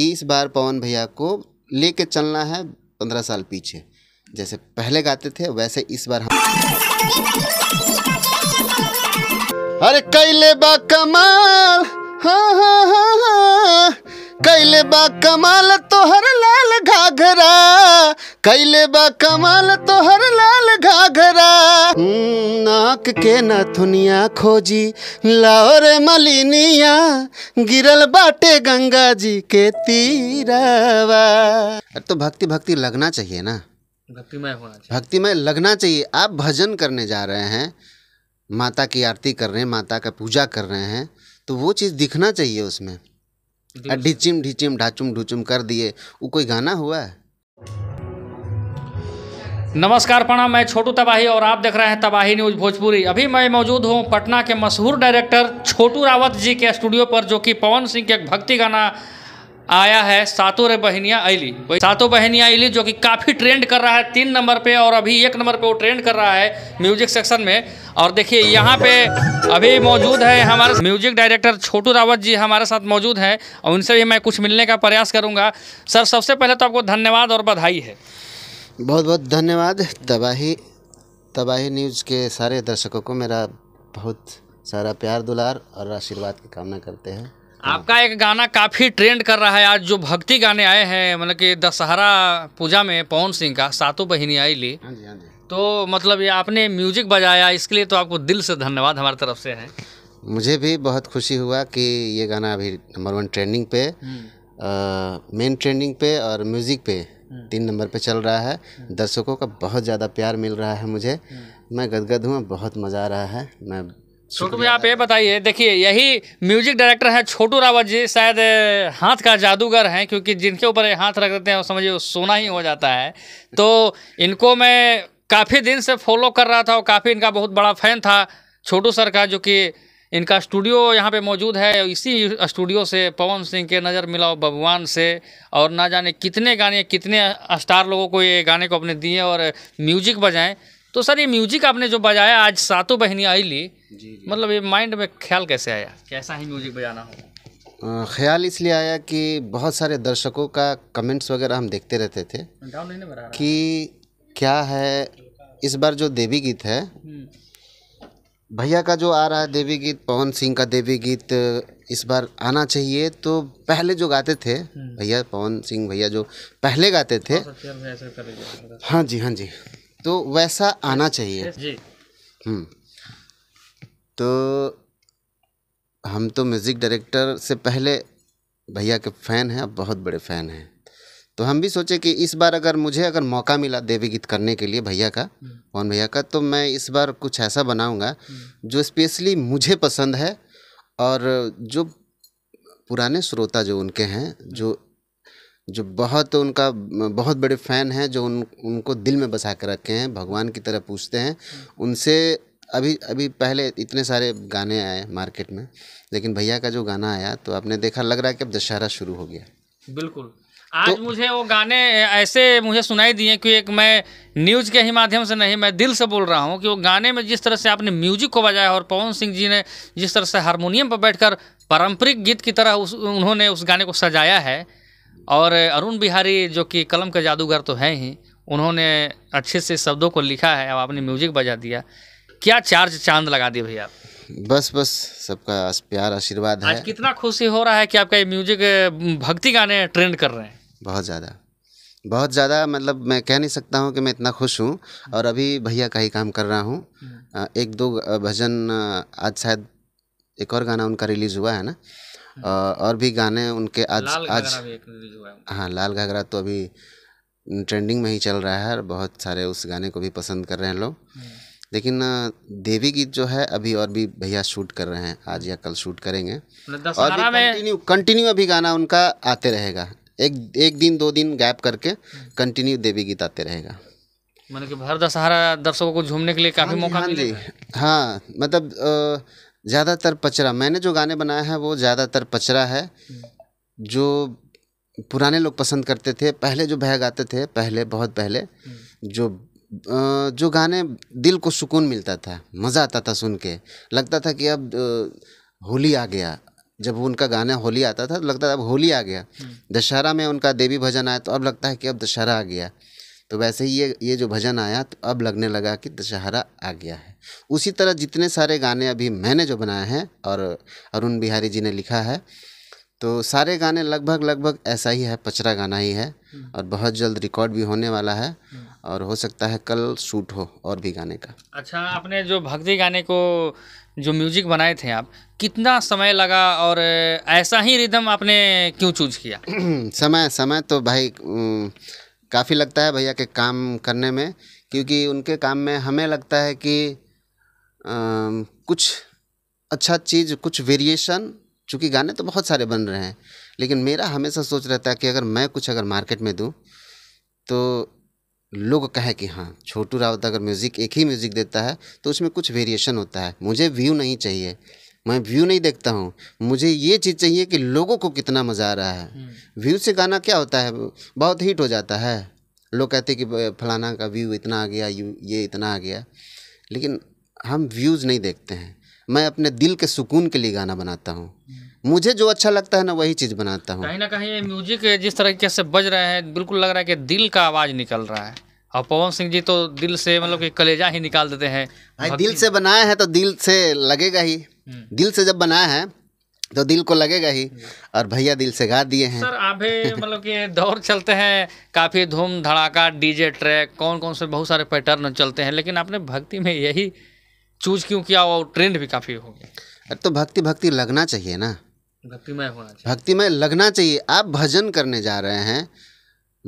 इस बार पवन भैया को लेके चलना है पंद्रह साल पीछे जैसे पहले गाते थे वैसे इस बार हम अरे कैले बा कमाल कैले बा कमाल तोहर लाल घाघरा कैले बा कमाल तोहर लाल घाघरा आँख के नथुनिया खोजी लाहौर मलिनिया गिरल बाटे गंगा जी के तीरावा तो भक्ति भक्ति लगना चाहिए ना भक्तिमय होना चाहिए भक्तिमय लगना चाहिए आप भजन करने जा रहे हैं माता की आरती कर रहे हैं माता का पूजा कर रहे हैं तो वो चीज़ दिखना चाहिए उसमें ढिचिम ढिचिम ढाचुम ढुचुम कर दिए वो कोई गाना हुआ है नमस्कार प्रणाम मैं छोटू तबाही और आप देख रहे हैं तबाही न्यूज भोजपुरी अभी मैं मौजूद हूं पटना के मशहूर डायरेक्टर छोटू रावत जी के स्टूडियो पर जो कि पवन सिंह के एक भक्ति गाना आया है सातों रे बहनिया ऐली सातों बहनिया ऐली जो कि काफ़ी ट्रेंड कर रहा है तीन नंबर पे और अभी एक नंबर पे वो ट्रेंड कर रहा है म्यूजिक सेक्शन में और देखिए यहाँ पे अभी मौजूद है हमारे म्यूजिक डायरेक्टर छोटू रावत जी हमारे साथ मौजूद हैं और उनसे भी मैं कुछ मिलने का प्रयास करूँगा सर सबसे पहले तो आपको धन्यवाद और बधाई है बहुत बहुत धन्यवाद तबाही तबाही न्यूज़ के सारे दर्शकों को मेरा बहुत सारा प्यार दुलार और आशीर्वाद की कामना करते हैं आपका एक गाना काफ़ी ट्रेंड कर रहा है आज जो भक्ति गाने आए हैं मतलब कि दशहरा पूजा में पवन सिंह का सातों बहिनी आई ली हाँ जी हाँ जी तो मतलब ये आपने म्यूजिक बजाया इसके लिए तो आपको दिल से धन्यवाद हमारी तरफ से है मुझे भी बहुत खुशी हुआ कि ये गाना अभी नंबर वन ट्रेंडिंग पे मेन हम्म। ट्रेंडिंग पे और म्यूज़िक पे हम्म। तीन नंबर पे चल रहा है हम्म। दर्शकों का बहुत ज़्यादा प्यार मिल रहा है मुझे हम्म। मैं गदगद हूँ बहुत मज़ा आ रहा है मैं छोटू भैया आप ये बताइए देखिए यही म्यूजिक डायरेक्टर हैं छोटू रावत जी शायद हाथ का जादूगर हैं क्योंकि जिनके ऊपर हाथ रख देते हैं समझिए सोना ही हो जाता है तो इनको मैं काफ़ी दिन से फॉलो कर रहा था और काफ़ी इनका बहुत बड़ा फ़ैन था छोटू सर का जो कि इनका स्टूडियो यहाँ पे मौजूद है इसी स्टूडियो से पवन सिंह के नज़र मिलाओ भगवान से और ना जाने कितने गाने कितने स्टार लोगों को ये गाने को अपने दिए और म्यूजिक बजाएं तो सर ये म्यूजिक आपने जो बजाया आज सातों बहनी आई ली मतलब ये माइंड में ख्याल कैसे आया कैसा ही म्यूजिक बजाना हो ख्याल इसलिए आया कि बहुत सारे दर्शकों का कमेंट्स वगैरह हम देखते रहते थे कि क्या है इस बार जो देवी गीत है हम्म। भैया का जो आ रहा है देवी गीत पवन सिंह का देवी गीत इस बार आना चाहिए तो पहले जो गाते थे हम्म। भैया पवन सिंह भैया जो पहले गाते थे हाँ जी हाँ जी तो वैसा आना चाहिए हम्म। तो हम तो म्यूज़िक डायरेक्टर से पहले भैया के फ़ैन हैं अब बहुत बड़े फ़ैन हैं तो हम भी सोचे कि इस बार अगर मुझे अगर मौका मिला देवी गीत करने के लिए भैया का हम्म। पवन भैया का तो मैं इस बार कुछ ऐसा बनाऊंगा हम्म। जो स्पेशली मुझे पसंद है और जो पुराने श्रोता जो उनके हैं हम्म। जो जो बहुत उनका बहुत बड़े फ़ैन हैं जो उन उनको दिल में बसा कर रखे हैं भगवान की तरह पूछते हैं उनसे अभी अभी पहले इतने सारे गाने आए मार्केट में लेकिन भैया का जो गाना आया तो आपने देखा लग रहा है कि अब दशहरा शुरू हो गया बिल्कुल आज तो, मुझे वो गाने ऐसे मुझे सुनाई दिए कि एक मैं न्यूज के ही माध्यम से नहीं मैं दिल से बोल रहा हूँ कि वो गाने में जिस तरह से आपने म्यूजिक को बजाया और पवन सिंह जी ने जिस तरह से हारमोनियम पर बैठकर पारंपरिक गीत की तरह उस उन्होंने उस गाने को सजाया है और अरुण बिहारी जो कि कलम का जादूगर तो हैं ही उन्होंने अच्छे से शब्दों को लिखा है अब आपने म्यूजिक बजा दिया क्या चार्ज चांद लगा दिए भैया बस बस सबका प्यार आशीर्वाद है आज कितना खुशी हो रहा है कि आपका ये म्यूजिक भक्ति गाने ट्रेंड कर रहे हैं बहुत ज़्यादा बहुत ज़्यादा मतलब मैं कह नहीं सकता हूँ कि मैं इतना खुश हूँ और अभी भैया का ही काम कर रहा हूँ हम्म। एक दो भजन आज शायद एक और गाना उनका रिलीज़ हुआ है ना हम्म। और भी गाने उनके आज आज हाँ लाल घाघरा तो अभी ट्रेंडिंग में ही चल रहा है और बहुत सारे उस गाने को भी पसंद कर रहे हैं लोग हम्म। लेकिन देवी गीत जो है अभी और भी भैया शूट कर रहे हैं आज या कल शूट करेंगे मतलब और कंटिन्यू कंटिन्यू अभी गाना उनका आते रहेगा एक एक दिन दो दिन गैप करके कंटिन्यू देवी गीत आते रहेगा मतलब कि हर दशहरा दर्शकों को झूमने के लिए काफ़ी हाँ मौका हाँ जी हाँ मतलब ज़्यादातर पचरा मैंने जो गाने बनाए हैं वो ज़्यादातर पचरा है जो पुराने लोग पसंद करते थे पहले जो भय गाते थे पहले बहुत पहले जो जो गाने दिल को सुकून मिलता था मज़ा आता था सुन के लगता था कि अब होली आ गया जब उनका गाना होली आता था तो लगता था अब होली आ गया हम्म। दशहरा में उनका देवी भजन आया तो अब लगता है कि अब दशहरा आ गया तो वैसे ही ये ये जो भजन आया तो अब लगने लगा कि दशहरा आ गया है उसी तरह जितने सारे गाने अभी मैंने जो बनाए हैं और अरुण बिहारी जी ने लिखा है तो सारे गाने लगभग लगभग ऐसा ही है पचरा गाना ही है हम्म। और बहुत जल्द रिकॉर्ड भी होने वाला है हम्म। और हो सकता है कल शूट हो और भी गाने का अच्छा आपने जो भक्ति गाने को जो म्यूजिक बनाए थे आप कितना समय लगा और ऐसा ही रिदम आपने क्यों चूज किया समय समय तो भाई काफ़ी लगता है भैया के काम करने में क्योंकि उनके काम में हमें लगता है कि आ, कुछ अच्छा चीज़ कुछ वेरिएशन चूँकि गाने तो बहुत सारे बन रहे हैं लेकिन मेरा हमेशा सोच रहता है कि अगर मैं कुछ अगर मार्केट में दूँ तो लोग कहें कि हाँ छोटू रावत अगर म्यूज़िक एक ही म्यूज़िक देता है तो उसमें कुछ वेरिएशन होता है मुझे व्यू नहीं चाहिए मैं व्यू नहीं देखता हूँ मुझे ये चीज़ चाहिए कि लोगों को कितना मज़ा आ रहा है व्यू हम्म। से गाना क्या होता है बहुत हीट हो जाता है लोग कहते कि फलाना का व्यू इतना आ गया ये इतना आ गया लेकिन हम व्यूज़ नहीं देखते हैं मैं अपने दिल के सुकून के लिए गाना बनाता हूँ मुझे जो अच्छा लगता है ना वही चीज़ बनाता हूँ कहीं ना कहीं म्यूजिक जिस तरीके से बज रहा है बिल्कुल लग रहा है कि दिल का आवाज़ निकल रहा है और पवन सिंह जी तो दिल से मतलब कि कलेजा ही निकाल देते हैं भाई दिल से बनाया है तो दिल से लगेगा ही हम्म। दिल से जब बनाया है तो दिल को लगेगा ही और भैया दिल से गा दिए हैं सर अभी मतलब कि दौर चलते हैं काफ़ी धूम धड़ाका डीजे ट्रैक कौन कौन से बहुत सारे पैटर्न चलते हैं लेकिन आपने भक्ति में यही चूज क्यों किया और ट्रेंड भी काफ़ी हो गया तो भक्ति भक्ति लगना चाहिए ना भक्तिमय होना चाहिए भक्तिमय लगना चाहिए आप भजन करने जा रहे हैं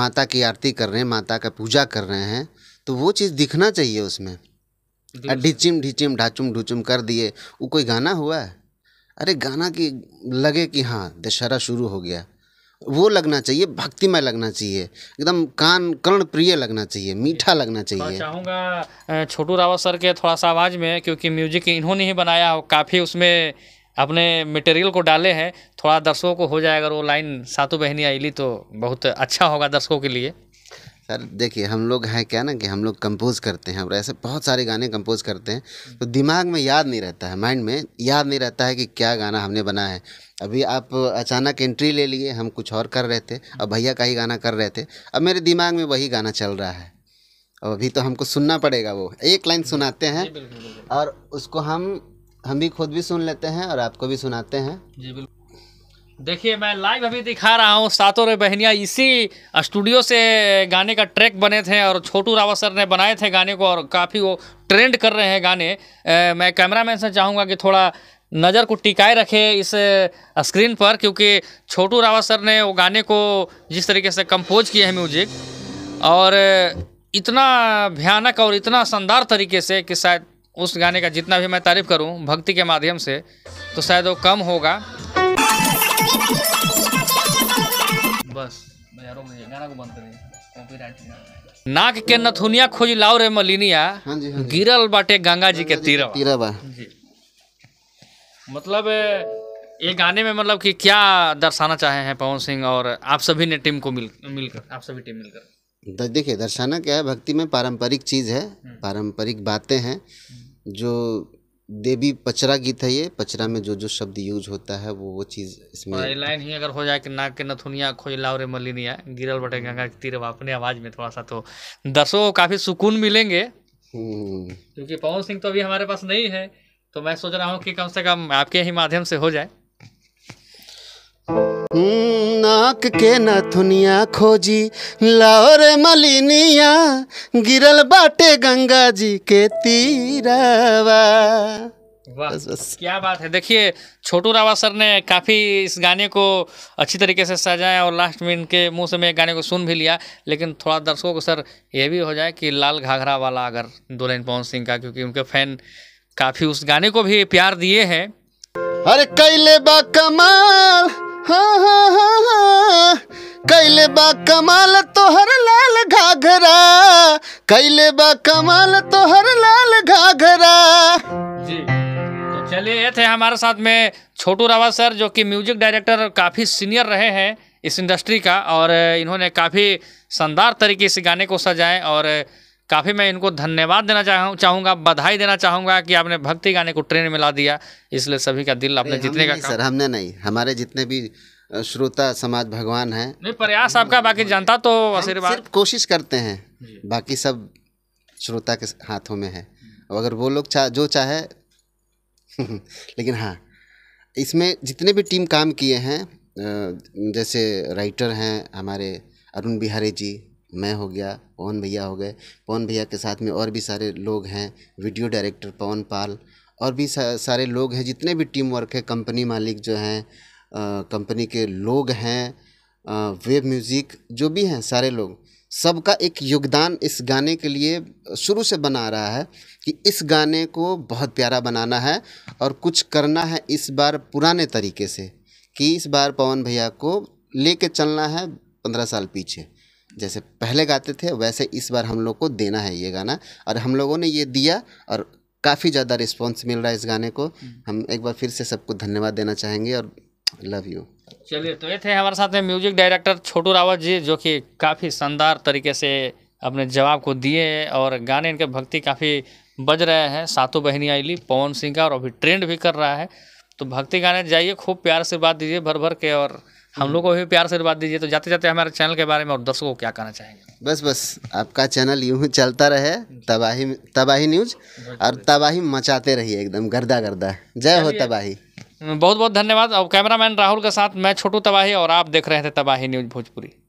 माता की आरती कर रहे हैं माता का पूजा कर रहे हैं तो वो चीज़ दिखना चाहिए उसमें ढिचिम ढिचिम ढाचुम ढुचुम कर दिए वो कोई गाना हुआ है अरे गाना की लगे कि हाँ दशहरा शुरू हो गया वो लगना चाहिए भक्तिमय लगना चाहिए एकदम कान कर्ण प्रिय लगना चाहिए मीठा लगना तो चाहिए चाहूँगा छोटू रावत सर के थोड़ा सा आवाज़ में क्योंकि म्यूजिक इन्होंने ही बनाया हो काफ़ी उसमें अपने मटेरियल को डाले हैं थोड़ा दर्शकों को हो जाए अगर वो लाइन सातों बहनी आईली तो बहुत अच्छा होगा दर्शकों के लिए सर देखिए हम लोग हैं क्या ना कि हम लोग कंपोज़ करते हैं और ऐसे बहुत सारे गाने कंपोज़ करते हैं तो दिमाग में याद नहीं रहता है माइंड में याद नहीं रहता है कि क्या गाना हमने बना है अभी आप अचानक एंट्री ले लिए हम कुछ और कर रहे थे और भैया का ही गाना कर रहे थे अब मेरे दिमाग में वही गाना चल रहा है और अभी तो हमको सुनना पड़ेगा वो एक लाइन सुनाते हैं और उसको हम हम भी खुद भी सुन लेते हैं और आपको भी सुनाते हैं जी बिल्कुल देखिए मैं लाइव अभी दिखा रहा हूँ सातों रे बहनिया इसी स्टूडियो से गाने का ट्रैक बने थे और छोटू रावत सर ने बनाए थे गाने को और काफ़ी वो ट्रेंड कर रहे हैं गाने ए, मैं कैमरामैन से चाहूँगा कि थोड़ा नज़र को टिकाए रखे इस स्क्रीन पर क्योंकि छोटू रावत सर ने वो गाने को जिस तरीके से कंपोज किए हैं म्यूजिक और इतना भयानक और इतना शानदार तरीके से कि शायद उस गाने का जितना भी मैं तारीफ़ करूं भक्ति के माध्यम से तो शायद वो कम होगा नाक के नथुनिया खोज लाओ रे मलिनिया हाँ जी, हाँ जी। गिरल बाटे गंगा जी के तीरा तीरा बा मतलब ये गाने में मतलब कि क्या दर्शाना चाहे हैं पवन सिंह और आप सभी ने टीम को मिल मिलकर आप सभी टीम मिलकर देखिए दर्शाना क्या है भक्ति में पारंपरिक चीज़ है हम्म। पारंपरिक बातें हैं जो देवी पचरा गीत है ये पचरा में जो जो शब्द यूज होता है वो वो चीज़ इसमें लाइन ही अगर हो जाए कि नाक के नथुनिया खोजला और मलिनिया हाँ? गिरल बटे गंगा के तीर अपने आवाज़ में थोड़ा सा तो दसों को काफ़ी सुकून मिलेंगे हम्म। क्योंकि पवन सिंह तो अभी हमारे पास नहीं है तो मैं सोच रहा हूँ कि कम से कम आपके ही माध्यम से हो जाए नाक के नथुनिया खोजी लाहौर मलिनिया गिरल बाटे गंगा जी के तीरावा बस बस क्या बात है देखिए छोटू रावा सर ने काफ़ी इस गाने को अच्छी तरीके से सजाया और लास्ट में इनके मुंह से मैं गाने को सुन भी लिया लेकिन थोड़ा दर्शकों को सर ये भी हो जाए कि लाल घाघरा वाला अगर दुल्हन पवन सिंह का क्योंकि उनके फैन काफ़ी उस गाने को भी प्यार दिए हैं अरे कैले बा कमाल हाँ, हाँ, हाँ, कैले बा कमाल तोहर लाल घाघरा कैले बा कमाल तोहर लाल घाघरा तो चलिए ये थे हमारे साथ में छोटू रावत सर जो कि म्यूजिक डायरेक्टर काफ़ी सीनियर रहे हैं इस इंडस्ट्री का और इन्होंने काफ़ी शानदार तरीके से गाने को सजाएं और काफ़ी मैं इनको धन्यवाद देना चाहूँ चाहूँगा बधाई देना चाहूँगा कि आपने भक्ति गाने को ट्रेन में ला दिया इसलिए सभी का दिल आपने जीतने का सर हमने नहीं हमारे जितने भी श्रोता समाज भगवान है नहीं प्रयास आपका बाकी जनता तो आशीर्वाद सिर्फ कोशिश करते हैं बाकी सब श्रोता के हाथों में है और अगर वो लोग चाह जो चाहे लेकिन हाँ इसमें जितने भी टीम काम किए हैं जैसे राइटर हैं हमारे अरुण बिहारी जी मैं हो गया पवन भैया हो गए पवन भैया के साथ में और भी सारे लोग हैं वीडियो डायरेक्टर पवन पाल और भी सारे लोग हैं जितने भी टीम वर्क है कंपनी मालिक जो हैं कंपनी के लोग हैं वेब म्यूज़िक जो भी हैं सारे लोग सबका एक योगदान इस गाने के लिए शुरू से बना रहा है कि इस गाने को बहुत प्यारा बनाना है और कुछ करना है इस बार पुराने तरीके से कि इस बार पवन भैया को ले चलना है पंद्रह साल पीछे जैसे पहले गाते थे वैसे इस बार हम लोग को देना है ये गाना और हम लोगों ने ये दिया और काफ़ी ज़्यादा रिस्पॉन्स मिल रहा है इस गाने को हम्म। हम एक बार फिर से सबको धन्यवाद देना चाहेंगे और लव यू चलिए तो ये थे हमारे साथ में म्यूजिक डायरेक्टर छोटू रावत जी जो कि काफ़ी शानदार तरीके से अपने जवाब को दिए और गाने इनके भक्ति काफ़ी बज रहे हैं सातों बहनी आईली पवन सिंह का और अभी ट्रेंड भी कर रहा है तो भक्ति गाने जाइए खूब प्यार से बात दीजिए भर भर के और हम लोग को भी प्यार से बात दीजिए तो जाते जाते हमारे चैनल के बारे में और दर्शकों को क्या कहना चाहेंगे बस बस आपका चैनल यूँ चलता रहे तबाही तबाही न्यूज और तबाही मचाते रहिए एकदम गर्दा गर्दा जय हो तबाही बहुत बहुत धन्यवाद और कैमरामैन राहुल के साथ मैं छोटू तबाही और आप देख रहे थे तबाही न्यूज भोजपुरी